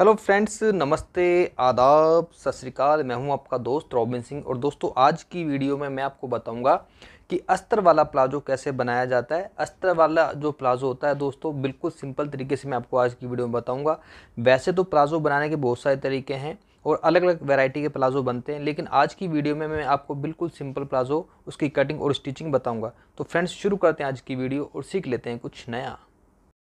hello friends नमस्ते आदाब सत श्रीकाल मैं हूं आपका दोस्त रॉबिन सिंह और दोस्तों आज की वीडियो में मैं आपको बताऊंगा कि अस्तर वाला प्लाजो कैसे बनाया जाता है अस्तर वाला जो प्लाजो होता है दोस्तों बिल्कुल सिंपल तरीके से मैं आपको आज की वीडियो में बताऊंगा वैसे तो प्लाजो बनाने के बहुत सारे तरीके हैं और अलग अलग वेराइटी के प्लाजो बनते हैं लेकिन आज की वीडियो में मैं आपको बिल्कुल सिंपल प्लाजो उसकी कटिंग और स्टिचिंग बताऊँगा तो फ्रेंड्स शुरू करते हैं आज की वीडियो और सीख लेते हैं कुछ नया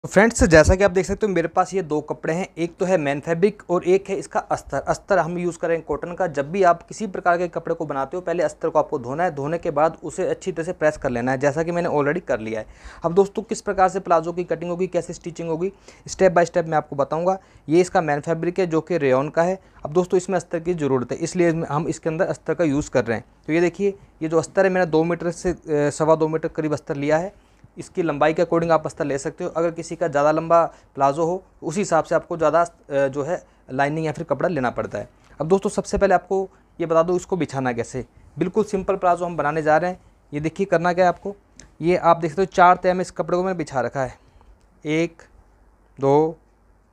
तो फ्रेंड्स जैसा कि आप देख सकते हो मेरे पास ये दो कपड़े हैं एक तो है मैन फैब्रिक और एक है इसका अस्तर अस्तर हम यूज़ करें कॉटन का जब भी आप किसी प्रकार के कपड़े को बनाते हो पहले अस्तर को आपको धोना है धोने के बाद उसे अच्छी तरह से प्रेस कर लेना है जैसा कि मैंने ऑलरेडी कर लिया है अब दोस्तों किस प्रकार से प्लाजो की कटिंग होगी कैसे स्टिचिंग होगी स्टेप बाय स्टेप मैं आपको बताऊँगा ये इसका मैन फैब्रिक है जो कि रेन का है अब दोस्तों इसमें अस्तर की ज़रूरत है इसलिए हम इसके अंदर अस्तर का यूज़ कर रहे हैं तो ये देखिए ये जो अस्तर है मैंने दो मीटर से सवा दो मीटर करीब अस्तर लिया है इसकी लंबाई के अकॉर्डिंग आप बस्तर ले सकते हो अगर किसी का ज़्यादा लंबा प्लाजो हो उसी हिसाब से आपको ज़्यादा जो है लाइनिंग या फिर कपड़ा लेना पड़ता है अब दोस्तों सबसे पहले आपको ये बता दो इसको बिछाना कैसे बिल्कुल सिंपल प्लाजो हम बनाने जा रहे हैं ये देखिए करना क्या है आपको ये आप देख सकते हो चार तय में इस कपड़े को मैंने बिछा रखा है एक दो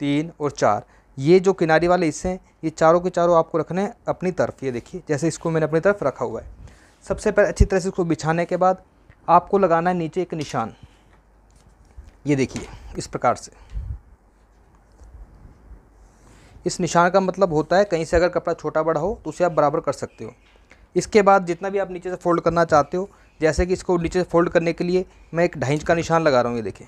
तीन और चार ये जो किनारी वाले हिस्से हैं ये चारों के चारों आपको रखने हैं अपनी तरफ ये देखिए जैसे इसको मैंने अपनी तरफ रखा हुआ है सबसे पहले अच्छी तरह से इसको बिछाने के बाद आपको लगाना है नीचे एक निशान ये देखिए इस प्रकार से इस निशान का मतलब होता है कहीं से अगर कपड़ा छोटा बड़ा हो तो उसे आप बराबर कर सकते हो इसके बाद जितना भी आप नीचे से फोल्ड करना चाहते हो जैसे कि इसको नीचे से फोल्ड करने के लिए मैं एक ढाई इंच का निशान लगा रहा हूँ ये देखें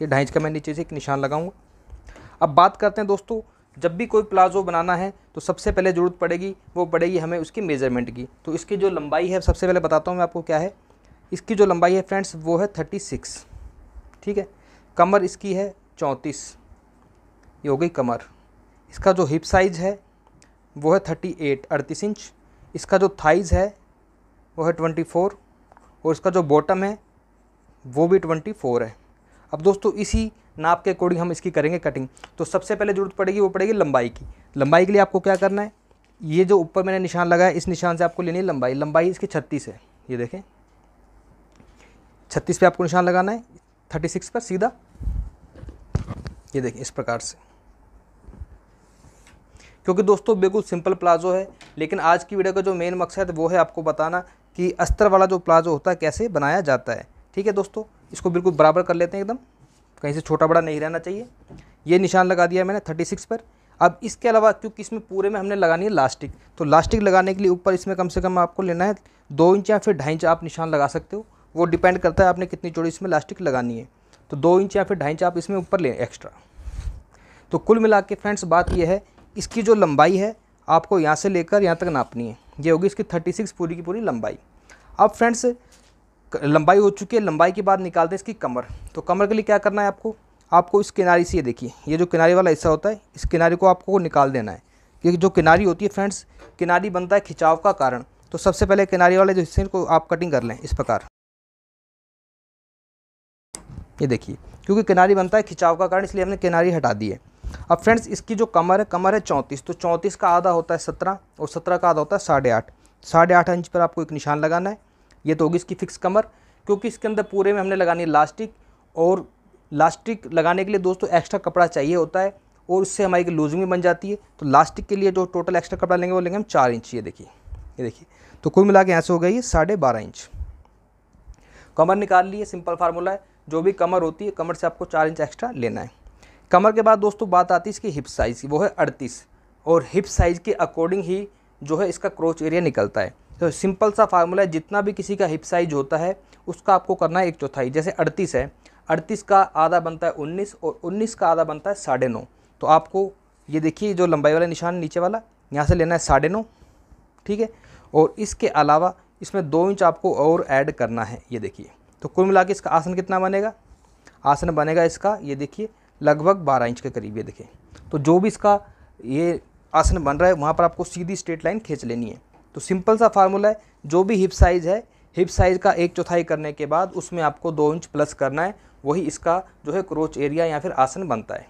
ये ढाई इंच का मैं नीचे से एक निशान लगाऊंगा अब बात करते हैं दोस्तों जब भी कोई प्लाज़ो बनाना है तो सबसे पहले ज़रूरत पड़ेगी वो पड़ेगी हमें उसकी मेज़रमेंट की तो इसकी जो लंबाई है सबसे पहले बताता हूँ मैं आपको क्या है इसकी जो लंबाई है फ्रेंड्स वो है थर्टी सिक्स ठीक है कमर इसकी है चौंतीस ये हो गई कमर इसका जो हिप साइज़ है वो है थर्टी एट अड़तीस इंच इसका जो थाइज़ है वो है ट्वेंटी फोर और इसका जो बॉटम है वो भी ट्वेंटी फोर है अब दोस्तों इसी नाप के अकॉर्डिंग हम इसकी करेंगे कटिंग तो सबसे पहले ज़रूरत पड़ेगी वो पड़ेगी लंबाई की लंबाई के लिए आपको क्या करना है ये जो ऊपर मैंने निशान लगाया इस निशान से आपको लेनी है लंबाई लंबाई इसकी छत्तीस है ये देखें छत्तीस पे आपको निशान लगाना है थर्टी सिक्स पर सीधा ये देखिए इस प्रकार से क्योंकि दोस्तों बिल्कुल सिंपल प्लाजो है लेकिन आज की वीडियो का जो मेन मकसद वो है आपको बताना कि अस्तर वाला जो प्लाजो होता है कैसे बनाया जाता है ठीक है दोस्तों इसको बिल्कुल बराबर कर लेते हैं एकदम कहीं से छोटा बड़ा नहीं रहना चाहिए ये निशान लगा दिया मैंने थर्टी सिक्स पर अब इसके अलावा क्योंकि इसमें पूरे में हमने लगानी है लास्टिक तो लास्टिक लगाने के लिए ऊपर इसमें कम से कम आपको लेना है दो इंच या फिर ढाई इंच आप निशान लगा सकते हो वो डिपेंड करता है आपने कितनी चौड़ी इसमें लास्टिक लगानी है तो दो इंच या फिर ढाई इंच आप इसमें ऊपर लें एक्स्ट्रा तो कुल मिला के फ्रेंड्स बात यह है इसकी जो लंबाई है आपको यहाँ से लेकर यहाँ तक नापनी है ये होगी इसकी थर्टी सिक्स पूरी की पूरी लंबाई अब फ्रेंड्स लंबाई हो चुकी है लंबाई के बाद निकालते हैं इसकी कमर तो कमर के लिए क्या करना है आपको आपको इस किनारे से ये देखिए ये जो किनारे वाला हिस्सा होता है इस किनारे को आपको निकाल देना है ये जो किनारी होती है फ्रेंड्स किनारी बनता है खिंचाव का कारण तो सबसे पहले किनारे वाले जो हिस्से को आप कटिंग कर लें इस प्रकार ये देखिए क्योंकि किनारी बनता है खिंचाव का कारण इसलिए हमने किनारी हटा दी है अब फ्रेंड्स इसकी जो कमर है कमर है चौंतीस तो चौंतीस का आधा होता है सत्रह और सत्रह का आधा होता है साढ़े आठ साढ़े आठ इंच पर आपको एक निशान लगाना है ये तो होगी इसकी फिक्स कमर क्योंकि इसके अंदर पूरे में हमने लगानी है लास्टिक और लास्टिक लगाने के लिए दोस्तों एक्स्ट्रा कपड़ा चाहिए होता है और उससे हमारी लूजिंग भी बन जाती है तो लास्टिक के लिए जो टोटल एक्स्ट्रा कपड़ा लेंगे वो लेंगे हम चार इंच ये देखिए ये देखिए तो कुल मिला के ऐसे हो गई साढ़े बारह इंच कमर निकाल लिए सिंपल फार्मूला है जो भी कमर होती है कमर से आपको चार इंच एक्स्ट्रा लेना है कमर के बाद दोस्तों बात आती है इसकी हिप साइज़ की वो है अड़तीस और हिप साइज़ के अकॉर्डिंग ही जो है इसका क्रोच एरिया निकलता है तो सिंपल सा फार्मूला है जितना भी किसी का हिप साइज होता है उसका आपको करना है एक चौथाई जैसे अड़तीस है अड़तीस का आधा बनता है उन्नीस और उन्नीस का आधा बनता है साढ़े नौ तो आपको ये देखिए जो लंबाई वाला निशान नीचे वाला यहाँ से लेना है साढ़े नौ ठीक है और इसके अलावा इसमें दो इंच आपको और ऐड करना है ये देखिए तो कुल मिला इसका आसन कितना बनेगा आसन बनेगा इसका ये देखिए लगभग बारह इंच के करीब ये देखें तो जो भी इसका ये आसन बन रहा है वहाँ पर आपको सीधी स्ट्रेट लाइन खींच लेनी है तो सिंपल सा फार्मूला है जो भी हिप साइज़ है हिप साइज़ का एक चौथाई करने के बाद उसमें आपको दो इंच प्लस करना है वही इसका जो है क्रोच एरिया या फिर आसन बनता है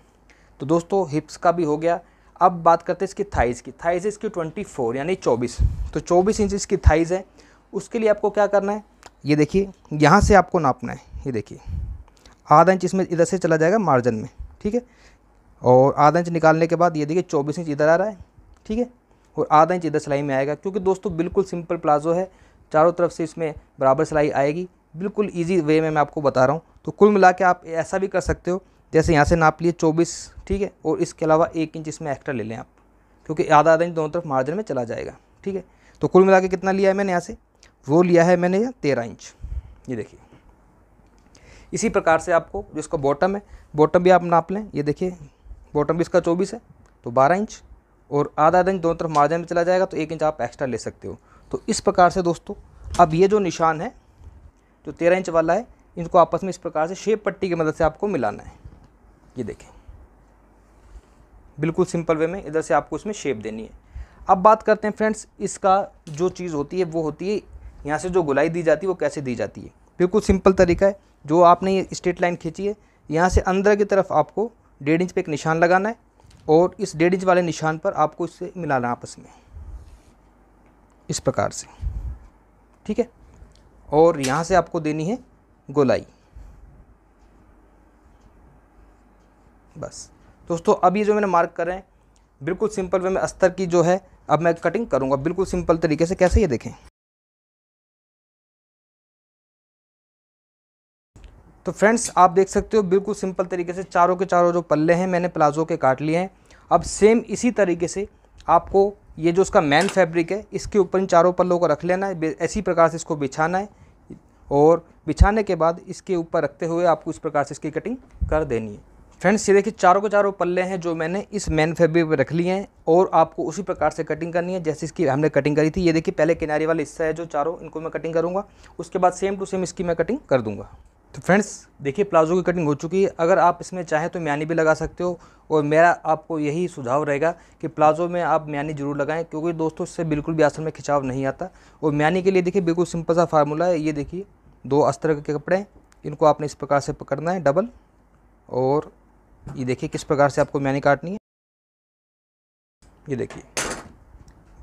तो दोस्तों हिप्स का भी हो गया अब बात करते हैं इसकी थाइज़ की थाइज़ इसकी ट्वेंटी फोर यानी चौबीस तो चौबीस इंच इसकी थाइज़ है उसके लिए आपको क्या करना है ये देखिए यहाँ से आपको नापना है ये देखिए आधा इंच इसमें इधर से चला जाएगा मार्जिन में ठीक है और आधा इंच निकालने के बाद ये देखिए चौबीस इंच इधर आ रहा है ठीक है और आधा इंच इधर सिलाई में आएगा क्योंकि दोस्तों बिल्कुल सिंपल प्लाजो है चारों तरफ से इसमें बराबर सिलाई आएगी बिल्कुल ईजी वे में मैं आपको बता रहा हूँ तो कुल मिला के आप ऐसा भी कर सकते हो जैसे यहाँ से नाप लिए चौबीस ठीक है और इसके अलावा एक इंच इसमें एक्स्ट्रा ले लें आप क्योंकि आधा आधा इंच दोनों तरफ मार्जिन में चला जाएगा ठीक है तो कुल मिला के कितना लिया है मैंने यहाँ से वो लिया है मैंने तेरह इंच ये देखिए इसी प्रकार से आपको जो इसका बॉटम है बॉटम भी आप नाप लें ये देखिए बॉटम भी इसका चौबीस है तो बारह इंच और आधा आधा इंच दोनों तरफ मार्जिन में चला जाएगा तो एक इंच आप एक्स्ट्रा ले सकते हो तो इस प्रकार से दोस्तों अब ये जो निशान है जो तेरह इंच वाला है इनको आपस में इस प्रकार से शेप पट्टी की मदद से आपको मिलाना है ये देखें बिल्कुल सिंपल वे में इधर से आपको इसमें शेप देनी है अब बात करते हैं फ्रेंड्स इसका जो चीज़ होती है वो होती है यहाँ से जो गुलाई दी जाती है वो कैसे दी जाती है बिल्कुल सिंपल तरीका है जो आपने ये स्ट्रेट लाइन खींची है यहाँ से अंदर की तरफ आपको डेढ़ इंच पे एक निशान लगाना है और इस डेढ़ इंच वाले निशान पर आपको इससे मिलाना आपस में इस प्रकार से ठीक है और यहाँ से आपको देनी है गोलाई बस दोस्तों अब ये जो मैंने मार्क करें बिल्कुल सिंपल वे में अस्तर की जो है अब मैं कटिंग करूँगा बिल्कुल सिंपल तरीके से कैसे ये देखें तो फ्रेंड्स आप देख सकते हो बिल्कुल सिंपल तरीके से चारों के चारों जो पल्ले हैं मैंने प्लाजो के काट लिए हैं अब सेम इसी तरीके से आपको ये जो उसका मैन फैब्रिक है इसके ऊपर इन चारों पल्लों को रख लेना है इसी प्रकार से इसको बिछाना है और बिछाने के बाद इसके ऊपर रखते हुए आपको इस प्रकार से इसकी कटिंग कर देनी है फ्रेंड्स ये देखिए चारों के चारों पल्ले हैं जो मैंने इस मेन फैब्रिक पर रख लिए हैं और आपको उसी प्रकार से कटिंग करनी है जैसे इसकी हमने कटिंग करी थी ये देखिए पहले किनारे वाला हिस्सा है जो चारों इनको मैं कटिंग करूँगा उसके बाद सेम टू सेम इसकी मैं कटिंग कर दूँगा तो फ्रेंड्स देखिए प्लाजो की कटिंग हो चुकी है अगर आप इसमें चाहें तो म्यानी भी लगा सकते हो और मेरा आपको यही सुझाव रहेगा कि प्लाजो में आप म्यानी जरूर लगाएं क्योंकि दोस्तों इससे बिल्कुल भी आसन में खिंचाव नहीं आता और म्यानी के लिए देखिए बिल्कुल सिंपल सा फार्मूला है ये देखिए दो अस्तर के कपड़े इनको आपने इस प्रकार से पकड़ना है डबल और ये देखिए किस प्रकार से आपको म्यानी काटनी है ये देखिए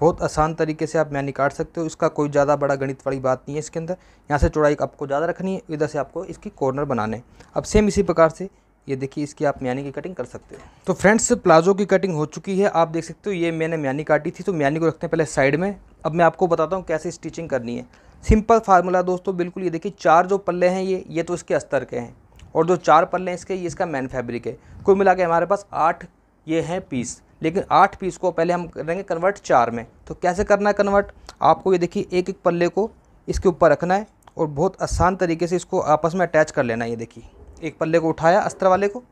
बहुत आसान तरीके से आप मैनी काट सकते हो इसका कोई ज़्यादा बड़ा गणित वाली बात नहीं है इसके अंदर यहाँ से चौड़ाई आपको ज़्यादा रखनी है इधर से आपको इसकी कॉर्नर बनाने अब सेम इसी प्रकार से ये देखिए इसकी आप म्यानी की कटिंग कर सकते हो तो फ्रेंड्स प्लाजो की कटिंग हो चुकी है आप देख सकते हो ये मैंने म्यानी काटी थी तो म्यानी को रखते हैं पहले साइड में अब मैं आपको बताता हूँ कैसे स्टिचिंग करनी है सिंपल फार्मूला दोस्तों बिल्कुल ये देखिए चार जो पल्ले हैं ये ये तो इसके अस्तर के हैं और जो चार पल्ले हैं इसके ये इसका मैन फैब्रिक है कुल मिला के हमारे पास आठ ये हैं पीस लेकिन आठ पीस को पहले हम करेंगे कन्वर्ट चार में तो कैसे करना है कन्वर्ट आपको ये देखिए एक एक पल्ले को इसके ऊपर रखना है और बहुत आसान तरीके से इसको आपस में अटैच कर लेना है ये देखिए एक पल्ले को उठाया अस्त्र वाले को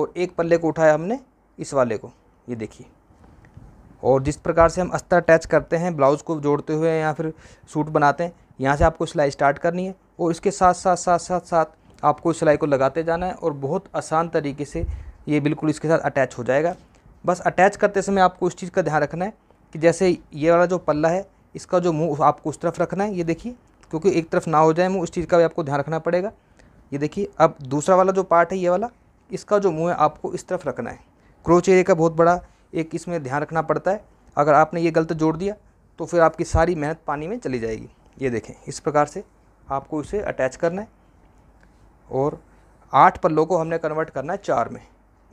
और एक पल्ले को उठाया हमने इस वाले को ये देखिए और जिस प्रकार से हम अस्तर अटैच करते हैं ब्लाउज़ को जोड़ते हुए या फिर सूट बनाते हैं यहाँ से आपको सिलाई स्टार्ट करनी है और इसके साथ साथ साथ साथ साथ आपको सिलाई को लगाते जाना है और बहुत आसान तरीके से ये बिल्कुल इसके साथ अटैच हो जाएगा बस अटैच करते समय आपको इस चीज़ का ध्यान रखना है कि जैसे ये वाला जो पल्ला है इसका जो मुँह आपको उस तरफ रखना है ये देखिए क्योंकि एक तरफ ना हो जाए मुँह उस चीज़ का भी आपको ध्यान रखना पड़ेगा ये देखिए अब दूसरा वाला जो पार्ट है ये वाला इसका जो मुँह है आपको इस तरफ रखना है क्रोच एरिया का बहुत बड़ा एक इसमें ध्यान रखना पड़ता है अगर आपने ये गलत जोड़ दिया तो फिर आपकी सारी मेहनत पानी में चली जाएगी ये देखें इस प्रकार से आपको इसे अटैच करना है और आठ पल्लों को हमने कन्वर्ट करना है चार में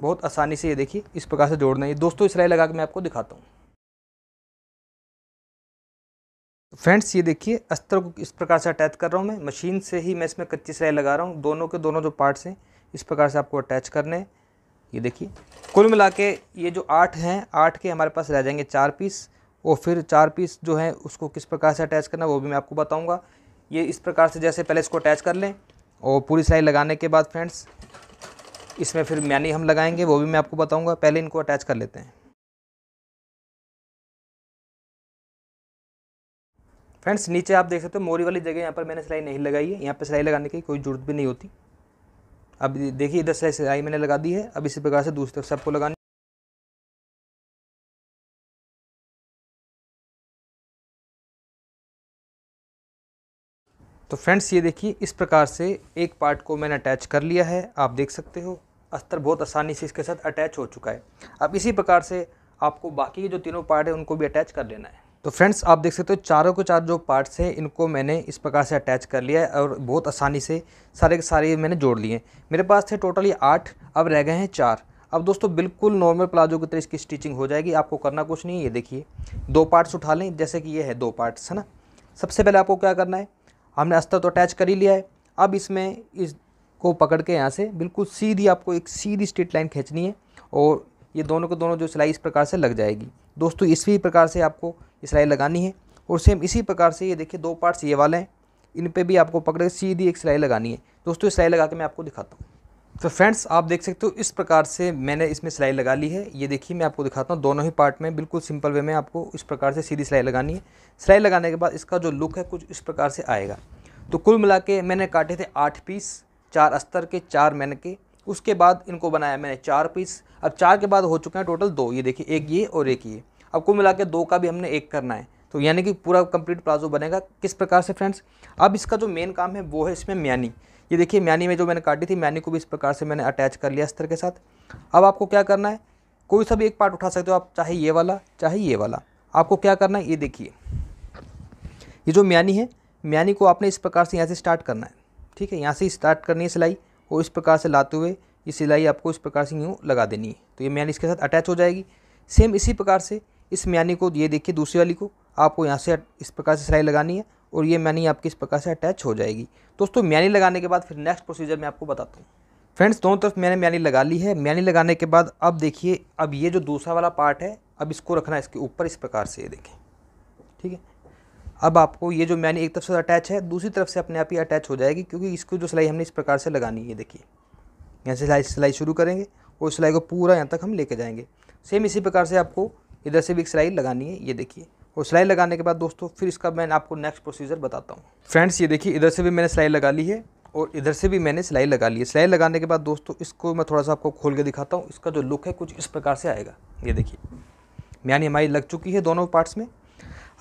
बहुत आसानी से ये देखिए इस प्रकार से जोड़ना है दोस्तों इस राय लगा के मैं आपको दिखाता हूँ फ्रेंड्स ये देखिए अस्तर को इस प्रकार से अटैच कर रहा हूँ मैं मशीन से ही मैं इसमें कच्ची सिलाई लगा रहा हूँ दोनों के दोनों जो पार्ट्स हैं इस प्रकार से आपको अटैच करने हैं ये देखिए कुल मिला के ये जो आठ हैं आठ के हमारे पास रह जाएंगे चार पीस और फिर चार पीस जो है उसको किस प्रकार से अटैच करना वो भी मैं आपको बताऊँगा ये इस प्रकार से जैसे पहले इसको अटैच कर लें और पूरी सिलाई लगाने के बाद फ्रेंड्स इसमें फिर मैनी हम लगाएंगे वो भी मैं आपको बताऊंगा पहले इनको अटैच कर लेते हैं फ्रेंड्स नीचे आप देख सकते हो मोरी वाली जगह यहाँ पर मैंने सिलाई नहीं लगाई है यहाँ पर सिलाई लगाने की कोई ज़रूरत भी नहीं होती अब देखिए इधर सिलाई सिलाई मैंने लगा दी है अब इसी प्रकार से दूसरी तरफ सबको लगानी तो फ्रेंड्स ये देखिए इस प्रकार से एक पार्ट को मैंने अटैच कर लिया है आप देख सकते हो अस्तर बहुत आसानी से इसके साथ अटैच हो चुका है अब इसी प्रकार से आपको बाकी के जो तीनों पार्ट है उनको भी अटैच कर लेना है तो फ्रेंड्स आप देख सकते हो चारों के चार जो पार्ट्स हैं इनको मैंने इस प्रकार से अटैच कर लिया है और बहुत आसानी से सारे के सारे मैंने जोड़ लिए मेरे पास थे टोटली आठ अब रह गए हैं चार अब दोस्तों बिल्कुल नॉर्मल प्लाजो की तरह इसकी स्टिचिंग हो जाएगी आपको करना कुछ नहीं है ये देखिए दो पार्ट्स उठा लें जैसे कि ये है दो पार्ट्स है ना सबसे पहले आपको क्या करना है हमने अस्तर तो अटैच कर ही लिया है अब इसमें इसको पकड़ के यहाँ से बिल्कुल सीधी आपको एक सीधी स्ट्रेट लाइन खींचनी है और ये दोनों को दोनों जो सिलाई इस प्रकार से लग जाएगी दोस्तों इसी प्रकार से आपको सिलाई लगानी है और सेम इसी प्रकार से ये देखिए दो पार्ट्स ये वाले हैं इन पर भी आपको पकड़ के सीधी एक सिलाई लगानी है दोस्तों सिलाई लगा के मैं आपको दिखाता हूँ तो फ्रेंड्स आप देख सकते हो इस प्रकार से मैंने इसमें सिलाई लगा ली है ये देखिए मैं आपको दिखाता हूँ दोनों ही पार्ट में बिल्कुल सिंपल वे में आपको इस प्रकार से सीधी सिलाई लगानी है सिलाई लगाने के बाद इसका जो लुक है कुछ इस प्रकार से आएगा तो कुल मिला के मैंने काटे थे आठ पीस चार अस्तर के चार मैन के उसके बाद इनको बनाया मैंने चार पीस अब चार के बाद हो चुके हैं टोटल दो ये देखिए एक ये और एक ये अब कुल मिला के दो का भी हमने एक करना है तो यानी कि पूरा कंप्लीट प्लाजो बनेगा किस प्रकार से फ्रेंड्स अब इसका जो मेन काम है वो है इसमें म्यानी ये देखिए मैनी में जो मैंने काटी थी मैनी को भी इस प्रकार से मैंने अटैच कर लिया अस्तर के साथ अब आपको क्या करना है कोई सा भी एक पार्ट उठा सकते हो आप चाहे ये वाला चाहे ये वाला आपको क्या करना है ये देखिए ये जो म्यानी है म्यानी को आपने इस प्रकार से यहाँ से स्टार्ट करना है ठीक है यहाँ से स्टार्ट करनी है सिलाई और इस प्रकार से लाते हुए ये सिलाई आपको इस प्रकार से यूँ लगा देनी है तो ये म्यानी इसके साथ अटैच हो जाएगी सेम इसी प्रकार से इस म्यानी को ये देखिए दूसरी वाली को आपको यहाँ से इस प्रकार से सिलाई लगानी है और ये मैनी आपकी इस प्रकार से अटैच हो जाएगी दोस्तों मैनी लगाने के बाद फिर नेक्स्ट प्रोसीजर मैं आपको बताता हूँ फ्रेंड्स दोनों तरफ मैंने मैनी लगा ली है मैनी लगाने के बाद अब देखिए अब ये जो दूसरा वाला पार्ट है अब इसको रखना है इसके ऊपर इस प्रकार से ये देखें ठीक है अब आपको ये जो मैनी एक तरफ से अटैच है दूसरी तरफ से अपने आप ही अटैच हो जाएगी क्योंकि इसको जो सिलाई हमने इस प्रकार से लगानी है देखिए यहाँ से सिलाई सिलाई शुरू करेंगे और सिलाई को पूरा यहाँ तक हम लेके जाएंगे सेम इसी प्रकार से आपको इधर से भी एक सिलाई लगानी है ये देखिए और सिलाई लगाने के बाद दोस्तों फिर इसका मैं आपको नेक्स्ट प्रोसीजर बताता हूँ फ्रेंड्स ये देखिए इधर से भी मैंने सिलाई लगा ली है और इधर से भी मैंने सिलाई लगा ली है सिलाई लगाने के बाद दोस्तों इसको मैं थोड़ा सा आपको खोल के दिखाता हूँ इसका जो लुक है कुछ इस प्रकार से आएगा ये देखिए यानी हमारी लग चुकी है दोनों पार्ट्स में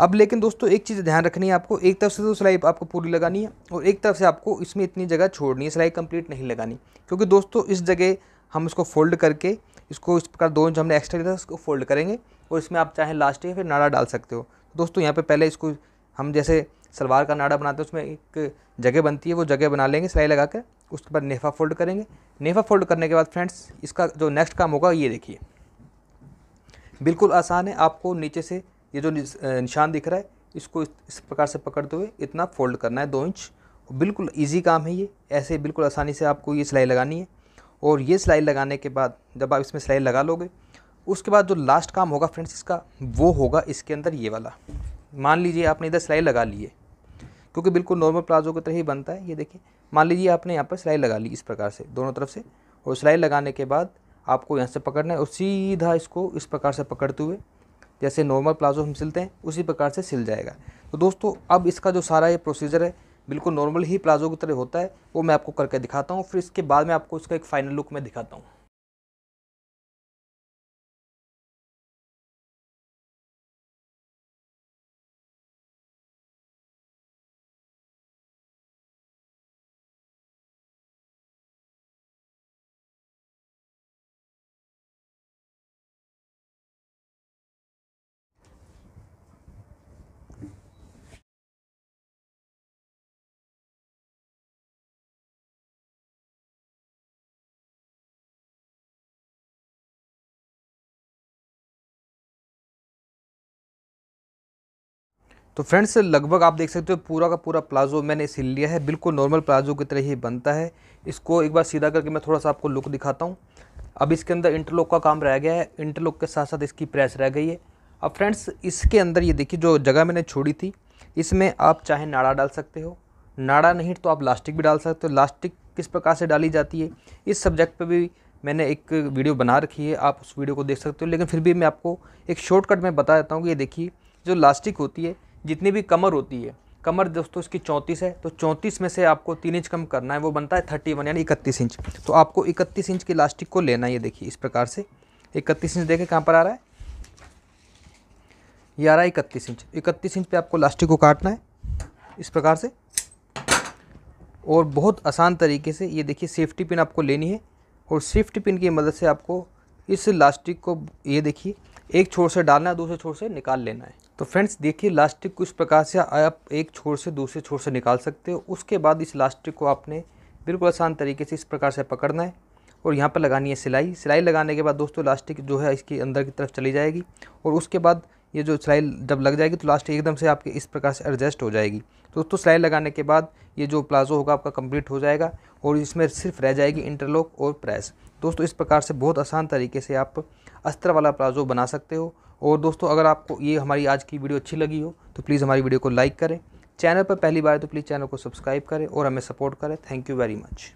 अब लेकिन दोस्तों एक चीज़ ध्यान रखनी है आपको एक तरफ से तो सिलाई आपको पूरी लगानी है और एक तरफ से आपको इसमें इतनी जगह छोड़नी है सिलाई कंप्लीट नहीं लगानी क्योंकि दोस्तों इस जगह हम इसको फोल्ड करके इसको इस प्रकार दो इंच हमने एक्स्ट्रा लिया था उसको फोल्ड करेंगे और इसमें आप चाहे लास्ट या फिर नाड़ा डाल सकते हो दोस्तों यहाँ पर पहले इसको हम जैसे सलवार का नाड़ा बनाते हैं उसमें एक जगह बनती है वो जगह बना लेंगे सिलाई लगा कर उसके बाद नेफा फोल्ड करेंगे नेफा फोल्ड करने के बाद फ्रेंड्स इसका जो नेक्स्ट काम होगा ये देखिए बिल्कुल आसान है आपको नीचे से ये जो निशान दिख रहा है इसको इस प्रकार से पकड़ते हुए इतना फोल्ड करना है दो इंच बिल्कुल ईजी काम है ये ऐसे बिल्कुल आसानी से आपको ये सिलाई लगानी है और ये सिलाई लगाने के बाद जब आप इसमें सिलाई लगा लोगे उसके बाद जो लास्ट काम होगा फ्रेंड्स इसका वो होगा इसके अंदर ये वाला मान लीजिए आपने इधर सिलाई लगा ली है क्योंकि बिल्कुल नॉर्मल प्लाजो की तरह ही बनता है ये देखिए मान लीजिए आपने यहाँ पर सिलाई लगा ली इस प्रकार से दोनों तरफ से और सिलाई लगाने के बाद आपको यहाँ से पकड़ना है और सीधा इसको इस प्रकार से पकड़ते हुए जैसे नॉर्मल प्लाजो हम सिलते हैं उसी प्रकार से सिल जाएगा तो दोस्तों अब इसका जो सारा ये प्रोसीजर है बिल्कुल नॉर्मल ही प्लाजो की तरह होता है वो मैं आपको करके दिखाता हूँ फिर इसके बाद में आपको इसका एक फ़ाइनल लुक में दिखाता हूँ तो फ्रेंड्स लगभग आप देख सकते हो पूरा का पूरा प्लाजो मैंने सिल लिया है बिल्कुल नॉर्मल प्लाजो की तरह ही बनता है इसको एक बार सीधा करके मैं थोड़ा सा आपको लुक दिखाता हूँ अब इसके अंदर इंटरलॉक का काम रह गया है इंटरलॉक के साथ साथ इसकी प्रेस रह गई है अब फ्रेंड्स इसके अंदर ये देखिए जो जगह मैंने छोड़ी थी इसमें आप चाहे नाड़ा डाल सकते हो नाड़ा नहीं तो आप लास्टिक भी डाल सकते हो लास्टिक किस प्रकार से डाली जाती है इस सब्जेक्ट पर भी मैंने एक वीडियो बना रखी है आप उस वीडियो को देख सकते हो लेकिन फिर भी मैं आपको एक शॉर्टकट में बता देता हूँ कि ये देखिए जो लास्टिक होती है जितनी भी कमर होती है कमर दोस्तों इसकी चौंतीस है तो चौंतीस में से आपको तीन इंच कम करना है वो बनता है थर्टी वन यानी इकतीस इंच तो आपको इकतीस इंच की इलास्टिक को लेना है ये देखिए इस प्रकार से इकतीस इंच देखें कहाँ पर आ रहा है ये आ रहा है इकतीस इंच इकतीस इंच पे आपको इलास्टिक को काटना है इस प्रकार से और बहुत आसान तरीके से ये देखिए सेफ्टी पिन आपको लेनी है और सेफ्टी पिन की मदद से आपको इस इलास्टिक को ये देखिए एक छोर से डालना है दूसरे छोर से निकाल लेना है तो फ्रेंड्स देखिए लास्टिक को इस प्रकार से आप एक छोर से दूसरे छोर से निकाल सकते हो उसके बाद इस लास्टिक को आपने बिल्कुल आसान तरीके से इस प्रकार से पकड़ना है और यहाँ पर लगानी है सिलाई सिलाई लगाने के बाद दोस्तों लास्टिक जो है इसके अंदर की तरफ चली जाएगी और उसके बाद ये जो सिलाई जब लग जाएगी तो लास्टिक एकदम से आपके इस प्रकार से एडजस्ट हो जाएगी दोस्तों सिलाई लगाने के बाद ये जो प्लाजो होगा आपका कंप्लीट हो जाएगा और इसमें सिर्फ रह जाएगी इंटरलॉक और प्रेस दोस्तों इस प्रकार से बहुत आसान तरीके से आप अस्तर वाला प्लाजो बना सकते हो और दोस्तों अगर आपको ये हमारी आज की वीडियो अच्छी लगी हो तो प्लीज़ हमारी वीडियो को लाइक करें चैनल पर पहली बार तो प्लीज़ चैनल को सब्सक्राइब करें और हमें सपोर्ट करें थैंक यू वेरी मच